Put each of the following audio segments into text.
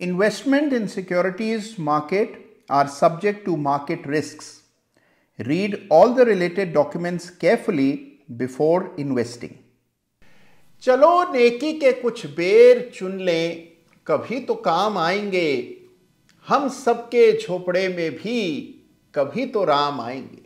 Investment in securities market are subject to market risks. Read all the related documents carefully before investing. चलो नेकी के कुछ बेर चुन लें कभी तो काम आएंगे हम सबके झोपड़े में भी कभी तो राम आएंगे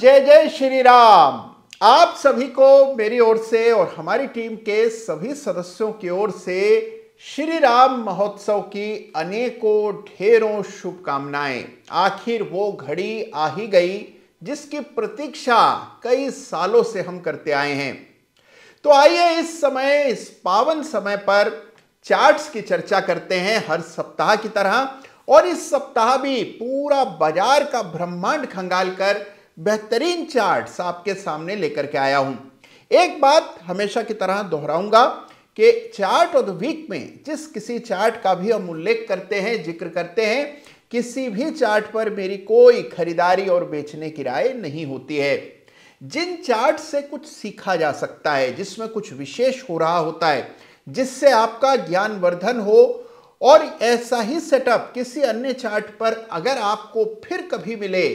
जय जय श्री राम आप सभी को मेरी ओर से और हमारी टीम के सभी सदस्यों की ओर से श्री राम महोत्सव की अनेकों ढेरों शुभकामनाएं आखिर वो घड़ी आ ही गई जिसकी प्रतीक्षा कई सालों से हम करते आए हैं तो आइए इस समय इस पावन समय पर चार्ट्स की चर्चा करते हैं हर सप्ताह की तरह और इस सप्ताह भी पूरा बाजार का ब्रह्मांड खंगाल कर बेहतरीन चार्ट आपके सामने लेकर के आया हूं एक बात हमेशा की तरह दोहराऊंगा कि चार्ट ऑफ द वीक में जिस किसी चार्ट का भी हम उल्लेख करते हैं जिक्र करते हैं किसी भी चार्ट पर मेरी कोई खरीदारी और बेचने की राय नहीं होती है जिन चार्ट से कुछ सीखा जा सकता है जिसमें कुछ विशेष हो रहा होता है जिससे आपका ज्ञानवर्धन हो और ऐसा ही सेटअप किसी अन्य चार्ट पर अगर आपको फिर कभी मिले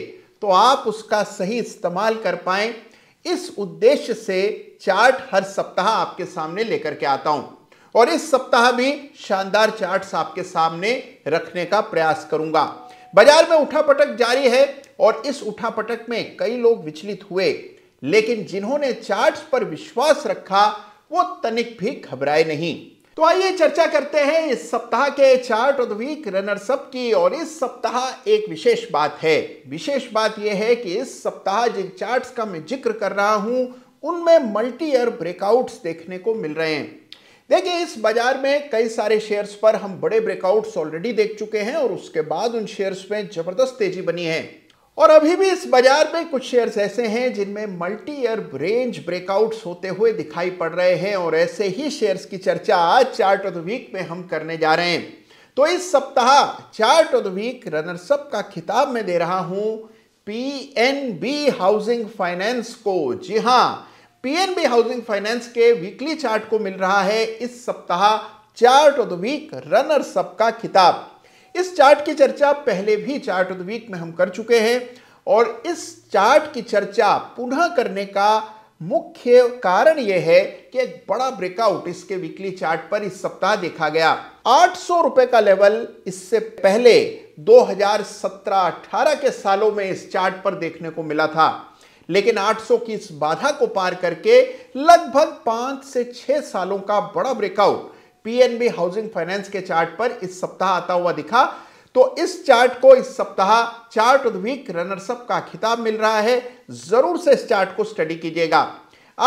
तो आप उसका सही इस्तेमाल कर पाए इस उद्देश्य से चार्ट हर सप्ताह आपके सामने लेकर के आता हूं और इस सप्ताह भी शानदार चार्ट्स आपके सामने रखने का प्रयास करूंगा बाजार में उठापटक जारी है और इस उठापटक में कई लोग विचलित हुए लेकिन जिन्होंने चार्ट्स पर विश्वास रखा वो तनिक भी घबराए नहीं तो आइए चर्चा करते हैं इस सप्ताह के chart of the week runners सब की और इस सप्ताह एक विशेष बात है विशेष बात यह है कि इस सप्ताह जिन चार्ट्स का मैं जिक्र कर रहा हूं उनमें मल्टी ईयर ब्रेकआउट्स देखने को मिल रहे हैं देखिए इस बाजार में कई सारे शेयर्स पर हम बड़े ब्रेकआउट्स ऑलरेडी देख चुके हैं और उसके बाद उन शेयर्स में जबरदस्त तेजी बनी है और अभी भी इस बाजार में कुछ शेयर्स ऐसे हैं जिनमें मल्टी ईयर रेंज ब्रेकआउट्स होते हुए दिखाई पड़ रहे हैं और ऐसे ही शेयर्स की चर्चा आज चार्ट ऑफ द वीक में हम करने जा रहे हैं तो इस सप्ताह chart of the week runners up का खिताब मैं दे रहा हूं पीएनबी हाउसिंग फाइनेंस को जी हां पीएनबी हाउसिंग फाइनेंस के वीकली चार्ट को मिल रहा है इस सप्ताह chart of the week runner up का खिताब इस चार्ट की चर्चा पहले भी चार्ट ऑफ द वीक में हम कर चुके हैं और इस चार्ट की चर्चा पुनः करने का मुख्य कारण यह है कि एक बड़ा ब्रेकआउट इसके वीकली चार्ट पर इस सप्ताह देखा गया आठ सौ रुपए का लेवल इससे पहले 2017-18 के सालों में इस चार्ट पर देखने को मिला था लेकिन 800 की इस बाधा को पार करके लगभग पांच से छह सालों का बड़ा ब्रेकआउट पीएनबी हाउसिंग फाइनेंस के चार्ट पर इस सप्ताह आता हुआ दिखा तो इस चार्ट को इस सप्ताह chart of the week runners up का खिताब मिल रहा है जरूर से इस चार्ट को स्टडी कीजिएगा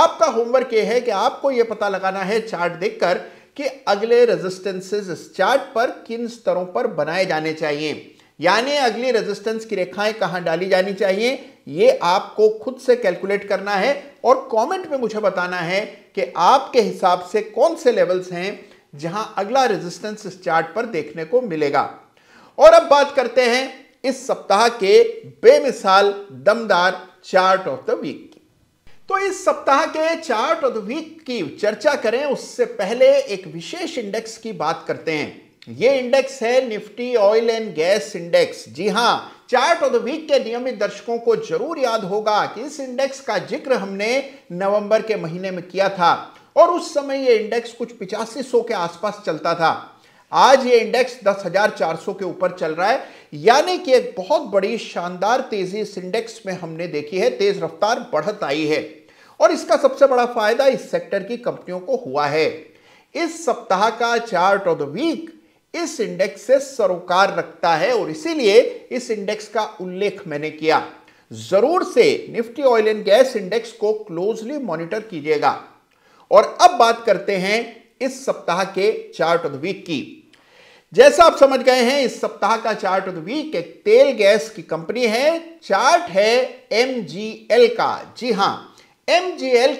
आपका होमवर्क यह है कि आपको यह पता लगाना है चार्ट देखकर कि अगले रेजिस्टेंसेस इस चार्ट पर किन स्तरों पर बनाए जाने चाहिए यानी अगली रेजिस्टेंस की रेखाएं कहां डाली जानी चाहिए यह आपको खुद से कैलकुलेट करना है और कमेंट में मुझे बताना है कि आपके हिसाब से कौन से लेवल्स हैं जहां अगला रेजिस्टेंस इस चार्ट पर देखने को मिलेगा और अब बात करते हैं इस सप्ताह के बेमिसाल दमदार चार्ट ऑफ द वीक की तो इस सप्ताह के चार्ट ऑफ द वीक की चर्चा करें उससे पहले एक विशेष इंडेक्स की बात करते हैं यह इंडेक्स है Nifty oil and gas index जी हां चार्ट ऑफ द वीक के नियमित दर्शकों को जरूर याद होगा कि इस इंडेक्स का जिक्र हमने नवंबर के महीने में किया था और उस समय ये इंडेक्स कुछ पिचासी सौ के आसपास चलता था आज ये इंडेक्स 10,400 के ऊपर चल रहा है यानी कि एक बहुत बड़ी शानदार तेजी इस इंडेक्स में हमने देखी है तेज रफ्तार बढ़त आई है और इसका सबसे बड़ा फायदा इस सेक्टर की कंपनियों को हुआ है इस सप्ताह का चार्ट ऑफ द वीक इस इंडेक्स से सरोकार रखता है और इसीलिए इस इंडेक्स का उल्लेख मैंने किया जरूर से Nifty oil and gas index को क्लोजली मॉनिटर कीजिएगा और अब बात करते हैं इस सप्ताह के चार्ट ऑफ द वीक की जैसा आप समझ गए हैं इस सप्ताह का चार्ट ऑफ द वीक एक तेल गैस की कंपनी है चार्ट है एम का जी हां एम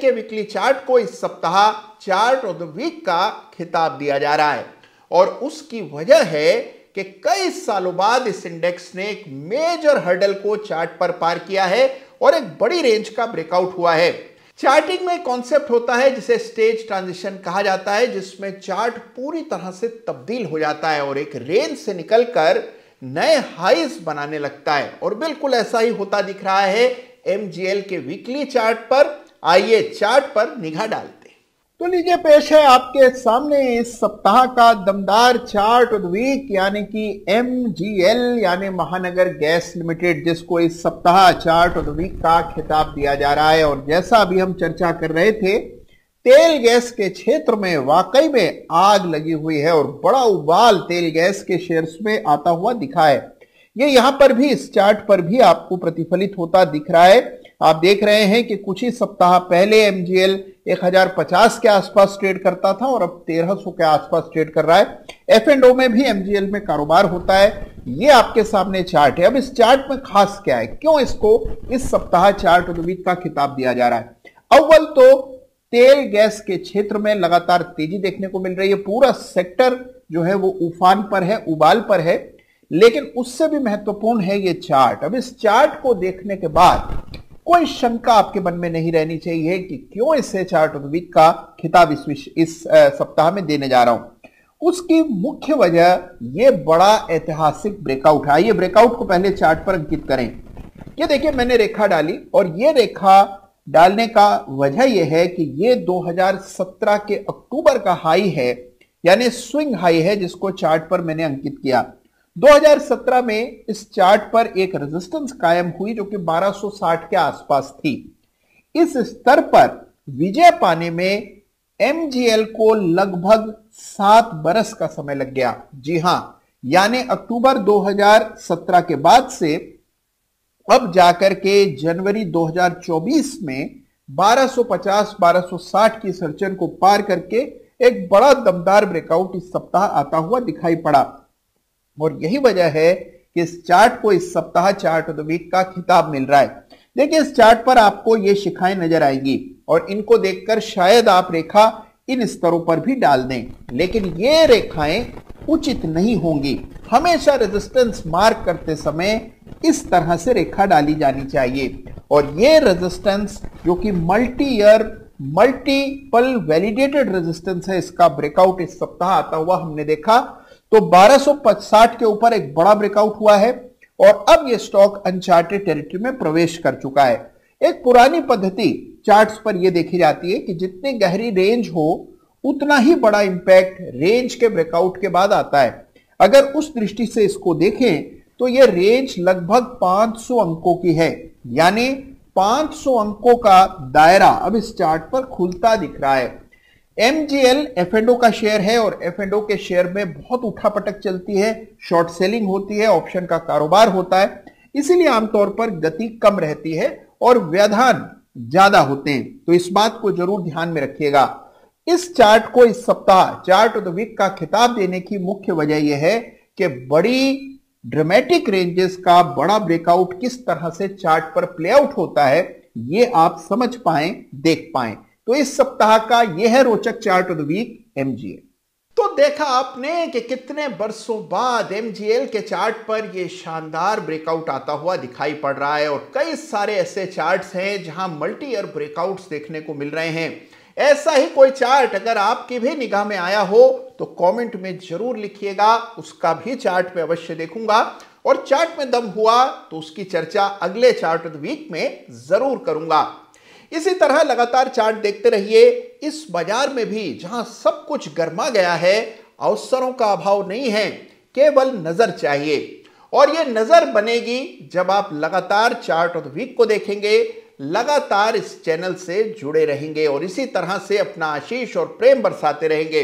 के वीकली चार्ट को इस सप्ताह चार्ट ऑफ द वीक का खिताब दिया जा रहा है और उसकी वजह है कि कई सालों बाद इस इंडेक्स ने एक मेजर हर्डल को चार्ट पर पार किया है और एक बड़ी रेंज का ब्रेकआउट हुआ है चार्टिंग में कॉन्सेप्ट होता है जिसे स्टेज ट्रांजिशन कहा जाता है जिसमें चार्ट पूरी तरह से तब्दील हो जाता है और एक रेंज से निकलकर नए हाइज बनाने लगता है और बिल्कुल ऐसा ही होता दिख रहा है एमजीएल के वीकली चार्ट पर आइए चार्ट पर निगाह डालते तो लीजिए पेश है आपके सामने इस सप्ताह का दमदार चार्ट ऑफ वीक यानी कि एम यानी महानगर गैस लिमिटेड जिसको इस सप्ताह चार्ट ऑफ वीक का खिताब दिया जा रहा है और जैसा अभी हम चर्चा कर रहे थे तेल गैस के क्षेत्र में वाकई में आग लगी हुई है और बड़ा उबाल तेल गैस के शेयर्स में आता हुआ दिखा है ये यहां पर भी इस चार्ट पर भी आपको प्रतिफलित होता दिख रहा है आप देख रहे हैं कि कुछ ही सप्ताह पहले एमजीएल एक हजार पचास के आसपास ट्रेड करता था और अब तेरह सौ के आसपास ट्रेड कर रहा है एफ एंड ओ में भी एमजीएल में कारोबार होता है ये आपके सामने चार्ट है अब इस चार्ट में खास क्या है क्यों इसको इस सप्ताह चार्ट उद्वीत का खिताब दिया जा रहा है अव्वल तो तेल गैस के क्षेत्र में लगातार तेजी देखने को मिल रही है पूरा सेक्टर जो है वो उफान पर है उबाल पर है लेकिन उससे भी महत्वपूर्ण है ये चार्ट अब इस चार्ट को देखने के बाद कोई शंका आपके मन में नहीं रहनी चाहिए कि क्यों इस एच आर वीक का खिताब इस इस सप्ताह में देने जा रहा हूं उसकी मुख्य वजह यह बड़ा ऐतिहासिक ब्रेकआउट है आइए ब्रेकआउट को पहले चार्ट पर अंकित करें ये देखिए मैंने रेखा डाली और ये रेखा डालने का वजह यह है कि ये 2017 के अक्टूबर का हाई है यानी स्विंग हाई है जिसको चार्ट पर मैंने अंकित किया 2017 में इस चार्ट पर एक रेजिस्टेंस कायम हुई जो कि 1260 के आसपास थी इस स्तर पर विजय पाने में एमजीएल को लगभग सात बरस का समय लग गया जी हां यानी अक्टूबर 2017 के बाद से अब जाकर के जनवरी 2024 में 1250-1260 की सर्चन को पार करके एक बड़ा दमदार ब्रेकआउट इस सप्ताह आता हुआ दिखाई पड़ा और यही वजह है कि इस चार्ट को इस सप्ताह चार्ट ऑफ द वीक का खिताब मिल रहा है देखिए इस चार्ट पर आपको ये शिखाएं नजर आएंगी और इनको देखकर शायद आप रेखा इन स्तरों पर भी डाल दें लेकिन ये रेखाएं उचित नहीं होंगी हमेशा रेजिस्टेंस मार्क करते समय इस तरह से रेखा डाली जानी चाहिए और ये रेजिस्टेंस जो कि multi year multiple validated resistance है इसका ब्रेकआउट इस सप्ताह आता हुआ हमने देखा तो 1260 के ऊपर एक बड़ा ब्रेकआउट हुआ है और अब यह स्टॉक अनचार्टेड टेरिटरी में प्रवेश कर चुका है एक पुरानी पद्धति चार्ट्स पर यह देखी जाती है कि जितनी गहरी रेंज हो उतना ही बड़ा इंपैक्ट रेंज के ब्रेकआउट के बाद आता है अगर उस दृष्टि से इसको देखें तो यह रेंज लगभग 500 अंकों की है यानी 500 अंकों का दायरा अब इस चार्ट पर खुलता दिख रहा है एमजीएल एफ का शेयर है और एफ एंडो के शेयर में बहुत उठापटक चलती है शॉर्ट सेलिंग होती है ऑप्शन का कारोबार होता है इसीलिए आमतौर पर गति कम रहती है और व्यवधान ज्यादा होते हैं तो इस बात को जरूर ध्यान में रखिएगा इस चार्ट को इस सप्ताह चार्ट ऑफ द वीक का खिताब देने की मुख्य वजह यह है कि बड़ी ड्रामेटिक रेंजेस का बड़ा ब्रेकआउट किस तरह से चार्ट पर प्ले आउट होता है ये आप समझ पाए देख पाए तो इस सप्ताह का यह है रोचक चार्ट ऑफ द वीक एमजीए तो देखा आपने कि कितने बरसों बाद एमजीएल के चार्ट पर यह शानदार ब्रेकआउट आता हुआ दिखाई पड़ रहा है और कई सारे ऐसे चार्ट्स हैं जहां मल्टी ईयर ब्रेकआउट्स देखने को मिल रहे हैं ऐसा ही कोई चार्ट अगर आपकी भी निगाह में आया हो तो कमेंट में जरूर लिखिएगा उसका भी चार्ट में अवश्य देखूंगा और चार्ट में दम हुआ तो उसकी चर्चा अगले चार्ट ऑफ द वीक में जरूर करूंगा इसी तरह लगातार चार्ट देखते रहिए इस बाजार में भी जहां सब कुछ गर्मा गया है अवसरों का अभाव नहीं है केवल नजर चाहिए और यह नजर बनेगी जब आप लगातार चार्ट ऑफ वीक को देखेंगे लगातार इस चैनल से जुड़े रहेंगे और इसी तरह से अपना आशीष और प्रेम बरसाते रहेंगे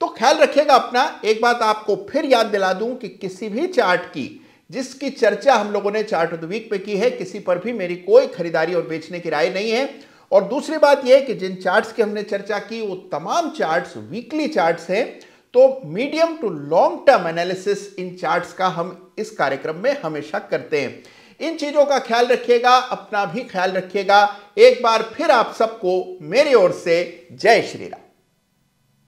तो ख्याल रखिएगा अपना एक बात आपको फिर याद दिला दूं कि किसी भी चार्ट की जिसकी चर्चा हम लोगों ने चार्ट ऑफ द वीक पे की है किसी पर भी मेरी कोई खरीदारी और बेचने की राय नहीं है और दूसरी बात यह कि जिन चार्ट्स की हमने चर्चा की वो तमाम चार्ट्स वीकली चार्ट्स हैं तो medium to long term analysis इन चार्ट्स का हम इस कार्यक्रम में हमेशा करते हैं इन चीजों का ख्याल रखिएगा अपना भी ख्याल रखिएगा एक बार फिर आप सबको मेरी ओर से जय श्री राम